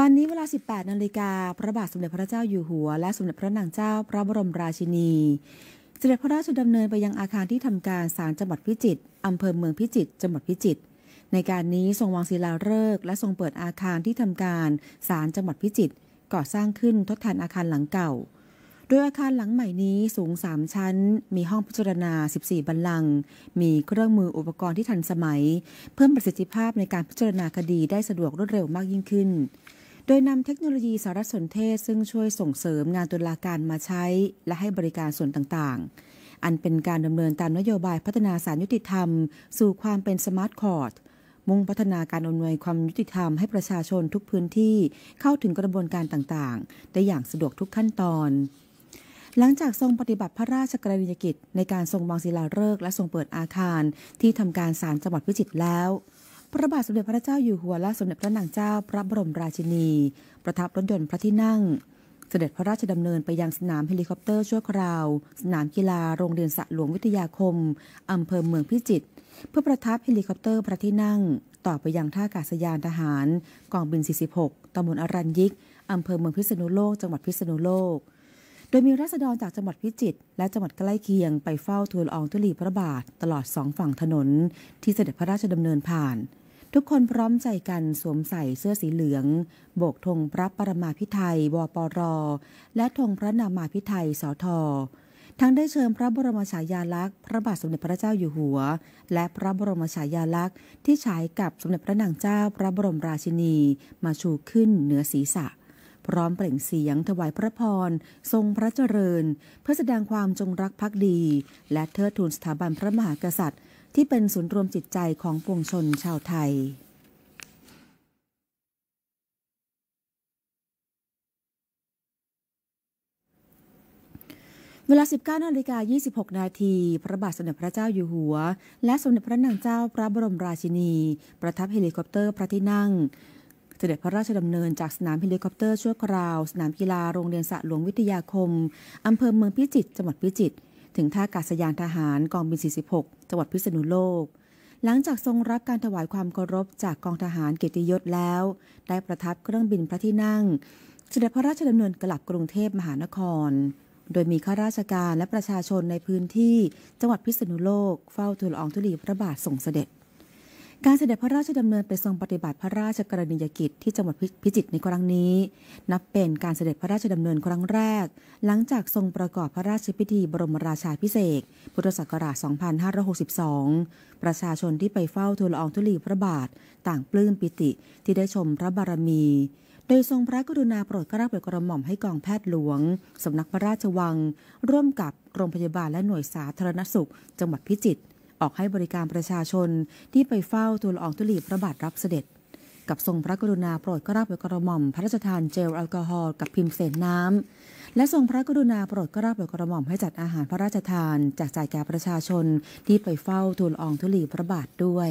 วันนี้เวลา 18นาฬิกาพระบาทสมเด็จพระเจ้าอยู่หัวและสมเด็จพระนางเจ้า พระบรมราชินี เสด็จพระราชดำเนินไปยังอาคารที่ทำการศาลจังหวัดพิจิตรอำเภอเมืองพิจิตร จังหวัดพิจิตร ในการนี้ทรงวางศิลาฤกษ์และทรงเปิดอาคารที่ทำการศาลจังหวัดพิจิตรก่อสร้างขึ้นทดแทนอาคารหลังเก่า โดยอาคารหลังใหม่นี้สูง3ชั้น มีห้องพิจารณา 14บัลลังก์มีเครื่องมืออุปกรณ์ที่ทันสมัย เพิ่มประสิทธิภาพในการพิจารณาคดีได้สะดวกรวดเร็วมากยิ่งขึ้นโดยนำเทคโนโลยีสารสนเทศซึ่งช่วยส่งเสริมงานตุลาการมาใช้และให้บริการส่วนต่างๆ อันเป็นการดำเนินตามนโยบายพัฒนาสารยุติธรรม สู่ความเป็นสมาร์ทคอร์ดมุ่งพัฒนาการอำนวยความยุติธรรม ให้ประชาชนทุกพื้นที่เข้าถึงกระบวนการต่างๆ ได้อย่างสะดวกทุกขั้นตอน หลังจากทรงปฏิบัติพระราชกรณียกิจ ในการทรงวางศิลาฤกษ์และทรงเปิดอาคาร ที่ทำการศาลจังหวัดพิจิตรแล้วพระบาทสมเด็จพระเจ้าอยู่หัวและสมเด็จพระนางเจ้าพระบรมราชินี ประทับรถยนต์พระที่นั่ง เสด็จพระราชดำเนิน ไปยังสนามเฮลิคอปเตอร์ชั่วคราวสนามกีฬาโรงเรียนสะหลวงวิทยาคมอำเภอเมืองพิจิตรเพื่อประทับเฮลิคอปเตอร์พระที่นั่งต่อไปยังท่าอากาศยานทหารกองบิน46ตำบลอรัญยิกอำเภอเมืองพิษณุโลกจังหวัดพิษณุโลกโดยมีราษฎรจากจังหวัดพิจิตรและจังหวัดใกล้เคียงไปเฝ้าทูลอองธุลีพระบาทตลอดสองฝั่งถนน ที่เสด็จพระราชดำเนินผ่านทุกคนพร้อมใจกันสวมใส่เสื้อสีเหลืองโบกธงพระปรมาพิไทยวปรและธงพระนามาพิไทยสททั้งได้เชิญพระบรมฉายาลักษณ์ พระบาทสมเด็จพระเจ้าอยู่หัว และพระบรมฉายาลักษณ์ที่ฉายกับสมเด็จพระนางเจ้าพระบรมราชินี มาชูขึ้นเหนือศีรษะ พร้อมเปล่งเสียงถวายพระพรทรงพระเจริญเพื่อแสดงความจงรักภักดี และเทิดทูนสถาบันพระมหากษัตริย์ที่เป็นศูนย์รวมจิตใจของปวงชนชาวไทย เวลา 19นาฬิกา 26 นาที พระบาทสมเด็จพระเจ้าอยู่หัว และสมเด็จพระนางเจ้าพระบรมราชินี ประทับเฮลิคอปเตอร์พระที่นั่ง เสด็จพระราชดำเนินจากสนามเฮลิคอปเตอร์ชั่วคราว สนามกีฬาโรงเรียนสะหลวงวิทยาคม อำเภอเมืองพิจิตร จังหวัดพิจิตรถึงท่ากาศยานทหารกองบิน 46 จังหวัดพิษณุโลก หลังจากทรงรับการถวายความเคารพจากกองทหารเกียรติยศแล้ว ได้ประทับเครื่องบินพระที่นั่ง เสด็จพระราชดำเนินกลับกรุงเทพมหานคร โดยมีข้าราชการและประชาชนในพื้นที่จังหวัดพิษณุโลกเฝ้าทูลอองธุลีพระบาทส่งเสด็จการเสด็จพระราชดำเนินไปทรงปฏิบัติพระราชกรณียกิจที่จังหวัดพิจิตรในครั้งนี้ นับเป็นการเสด็จพระราชดำเนินครั้งแรก หลังจากทรงประกอบพระราชพิธีบรมราชาพิเศษพุทธศักราช 2562 ประชาชนที่ไปเฝ้าทูลอองธุลีพระบาทต่างปลื้มปิติที่ได้ชมพระบารมีโดยทรงพระกรุณาโปรดกระาบปดกระหม่อมให้กองแพทย์หลวงสำนักพระราชวัง ร่วมกับ โรงพยาบาลและหน่วยสาธารณสุข จังหวัดพิจิตรออกให้บริการประชาชนที่ไปเฝ้า ทูลอองทุลีพระบาทรับเสด็จ กับทรงพระกรุณาโปรดกราบกระหม่อม พระราชทานเจลแอลกอฮอล์กับพิมพ์เสนน้ำและทรงพระกรุณาโปรดกราบกระหม่อมให้จัดอาหารพระราชทานจากจ่ายแก่ประชาชนที่ไปเฝ้าทูลอองทุลีพระบาทด้วย